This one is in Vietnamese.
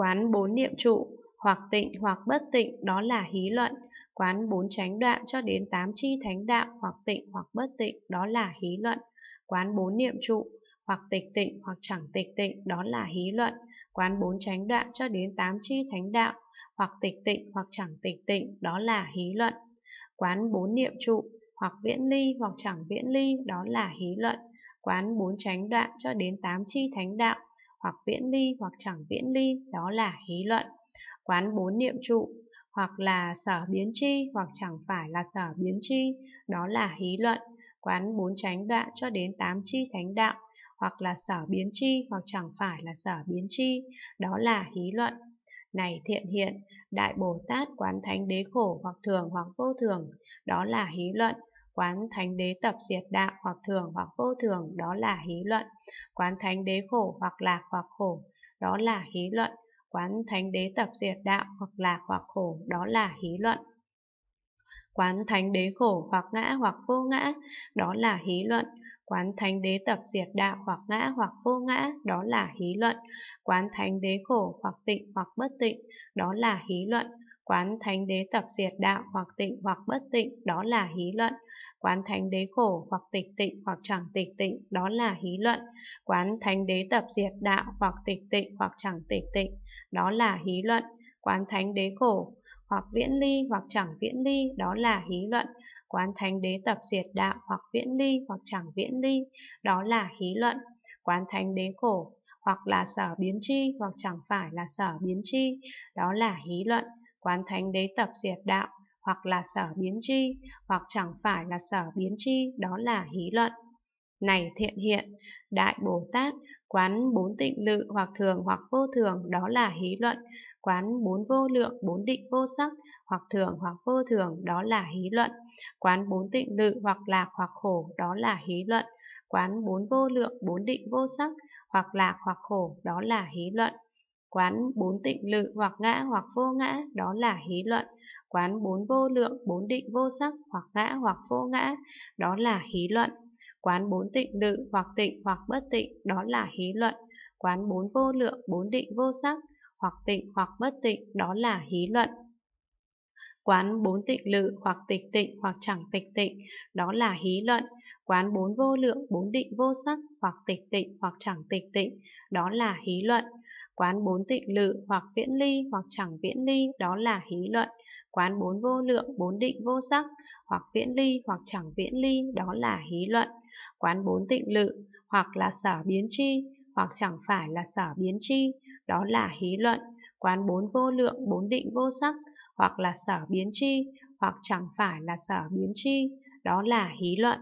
Quán bốn niệm trụ, hoặc tịnh hoặc bất tịnh đó là hí luận. Quán bốn chánh đoạn cho đến tám chi thánh đạo hoặc tịnh hoặc bất tịnh đó là hí luận. Quán bốn niệm trụ, hoặc tịch tịnh hoặc chẳng tịch tịnh đó là hí luận quán bốn chánh đoạn cho đến tám chi thánh đạo hoặc tịch tịnh hoặc chẳng tịch tịnh đó là hí luận quán bốn niệm trụ hoặc viễn ly hoặc chẳng viễn ly đó là hí luận quán bốn chánh đoạn cho đến tám chi thánh đạo hoặc viễn ly hoặc chẳng viễn ly, đó là hí luận. Quán bốn niệm trụ, hoặc là sở biến chi hoặc chẳng phải là sở biến chi, đó là hí luận. Quán bốn chánh đoạn cho đến tám chi thánh đạo, hoặc là sở biến chi hoặc chẳng phải là sở biến chi, đó là hí luận. Này thiện hiện, Đại Bồ Tát quán thánh đế khổ hoặc thường hoặc vô thường, đó là hí luận quán thánh đế tập diệt đạo hoặc thường hoặc vô thường đó là hí luận quán thánh đế khổ hoặc lạc hoặc khổ đó là hí luận quán thánh đế tập diệt đạo hoặc lạc hoặc khổ đó là hí luận quán thánh đế khổ hoặc ngã hoặc vô ngã đó là hí luận quán thánh đế tập diệt đạo hoặc ngã hoặc vô ngã đó là hí luận quán thánh đế khổ hoặc tịnh hoặc bất tịnh đó là hí luận Quán thánh đế tập diệt đạo hoặc tịnh hoặc bất tịnh, đó là hí luận. Quán thánh đế khổ hoặc tịch tịnh hoặc chẳng tịch tịnh, đó là hí luận. Quán thánh đế tập diệt đạo hoặc tịch tịnh hoặc chẳng tịch tịnh, đó là hí luận. Quán thánh đế khổ hoặc viễn ly hoặc chẳng viễn ly, đó là hí luận. Quán thánh đế tập diệt đạo hoặc viễn ly hoặc chẳng viễn ly, đó là hí luận. Quán thánh đế khổ hoặc là sở biến chi hoặc chẳng phải là sở biến chi, đó là hí luận quán thánh đế tập diệt đạo, hoặc là sở biến chi hoặc chẳng phải là sở biến chi đó là hí luận. Này thiện hiện, đại Bồ Tát, quán bốn tịnh lự hoặc thường hoặc vô thường, đó là hí luận, quán bốn vô lượng, bốn định vô sắc, hoặc thường hoặc vô thường, đó là hí luận, quán bốn tịnh lự hoặc lạc hoặc khổ, đó là hí luận, quán bốn vô lượng, bốn định vô sắc, hoặc lạc hoặc khổ, đó là hí luận. Quán bốn tịnh lự hoặc ngã hoặc vô ngã, đó là hí luận. Quán bốn vô lượng, bốn định vô sắc hoặc ngã hoặc vô ngã, đó là hí luận. Quán bốn tịnh lự hoặc tịnh hoặc bất tịnh, đó là hí luận. Quán bốn vô lượng, bốn định vô sắc hoặc tịnh hoặc bất tịnh, đó là hí luận. Quán bốn tịnh lự hoặc tịch tịnh hoặc chẳng tịch tịnh, đó là hí luận. Quán bốn vô lượng, bốn định vô sắc hoặc tịch tịnh hoặc chẳng tịch tịnh, đó là hí luận. Quán bốn tịnh lự hoặc viễn ly hoặc chẳng viễn ly, đó là hí luận. Quán bốn vô lượng, bốn định vô sắc hoặc viễn ly hoặc chẳng viễn ly, đó là hí luận. Quán bốn tịnh lự hoặc là sở biến chi hoặc chẳng phải là sở biến chi, đó là hí luận quán bốn vô lượng, bốn định vô sắc, hoặc là sở biến chi, hoặc chẳng phải là sở biến chi, đó là hí luận.